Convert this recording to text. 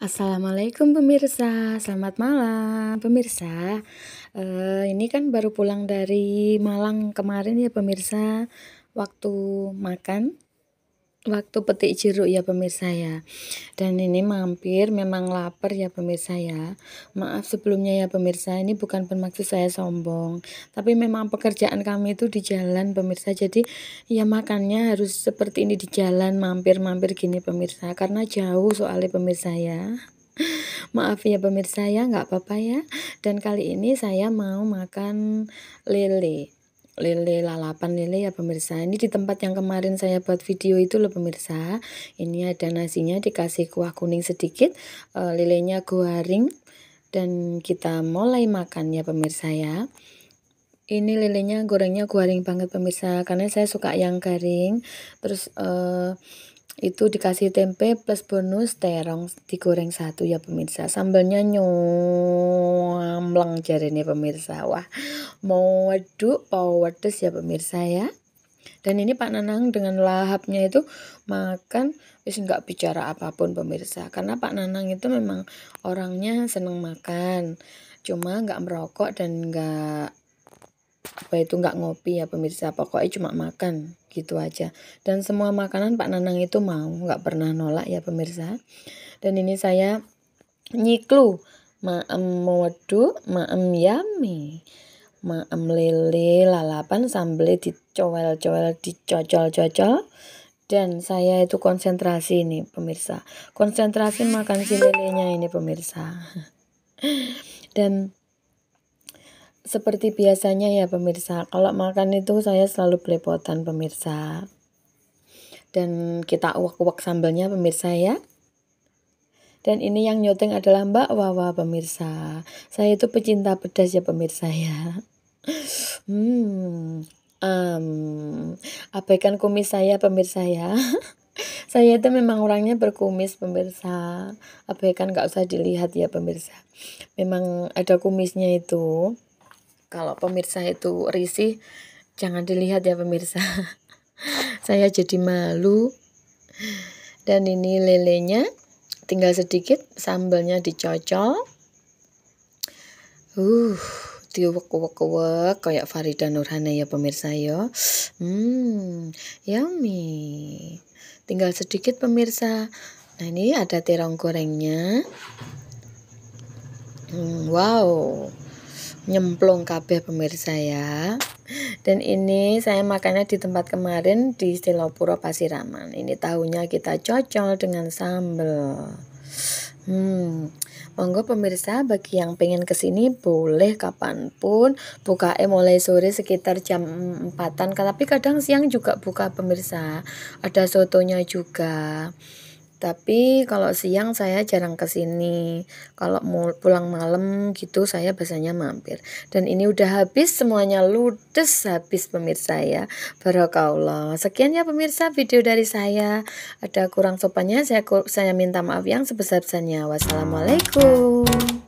Assalamualaikum pemirsa, selamat malam pemirsa. Uh, ini kan baru pulang dari Malang kemarin ya pemirsa. Waktu makan waktu petik jeruk ya pemirsa ya dan ini mampir memang lapar ya pemirsa ya maaf sebelumnya ya pemirsa ini bukan bermaksud saya sombong tapi memang pekerjaan kami itu di jalan pemirsa jadi ya makannya harus seperti ini di jalan mampir-mampir gini pemirsa karena jauh soalnya pemirsa ya maaf ya pemirsa ya nggak apa-apa ya dan kali ini saya mau makan lele lele lalapan lele ya pemirsa ini di tempat yang kemarin saya buat video itu loh pemirsa ini ada nasinya dikasih kuah kuning sedikit e, lelenya goreng dan kita mulai makan ya pemirsa ya ini lelenya gorengnya goreng banget pemirsa karena saya suka yang garing terus e, itu dikasih tempe plus bonus terong digoreng satu ya pemirsa Sambalnya nyong jari nih pemirsa. Wah, mau waduk, mau wedes ya pemirsa ya. Dan ini Pak Nanang dengan lahapnya itu makan wis nggak bicara apapun pemirsa. Karena Pak Nanang itu memang orangnya seneng makan. Cuma nggak merokok dan nggak apa itu nggak ngopi ya pemirsa pokoknya cuma makan gitu aja dan semua makanan Pak Nanang itu mau nggak pernah nolak ya pemirsa dan ini saya nyiklu maem modhu, maem yami. Maem lele lalapan sambil dicowel-cowel, dicocol-cocol. Dan saya itu konsentrasi ini pemirsa. Konsentrasi makan si lelenya ini pemirsa. Dan seperti biasanya ya pemirsa, kalau makan itu saya selalu belepotan pemirsa. Dan kita uak-uak sambelnya pemirsa ya. Dan ini yang nyuting adalah Mbak Wawa pemirsa. Saya itu pecinta pedas ya pemirsa ya. Hmm, um, abaikan kumis saya pemirsa ya. saya itu memang orangnya berkumis pemirsa. Abaikan nggak usah dilihat ya pemirsa. Memang ada kumisnya itu. Kalau pemirsa itu risih, jangan dilihat ya pemirsa. saya jadi malu. Dan ini lelenya tinggal sedikit sambalnya dicocol, uh diwek wek wek kayak Farida Nurhana ya pemirsa ya hmm yummy tinggal sedikit pemirsa nah ini ada terong gorengnya hmm, wow nyemplung kabeh pemirsa ya dan ini saya makannya di tempat kemarin di Stilopuro Pasiraman ini tahunya kita cocol dengan sambel. hmm monggo pemirsa bagi yang pengen kesini boleh kapanpun bukanya mulai sore sekitar jam empatan, tapi kadang siang juga buka pemirsa ada sotonya juga tapi kalau siang saya jarang ke sini. Kalau mau pulang malam gitu saya biasanya mampir. Dan ini udah habis semuanya ludes habis pemirsa ya. Barakallah. Sekian ya pemirsa video dari saya. Ada kurang sopannya saya saya minta maaf yang sebesar-besarnya. Wassalamualaikum.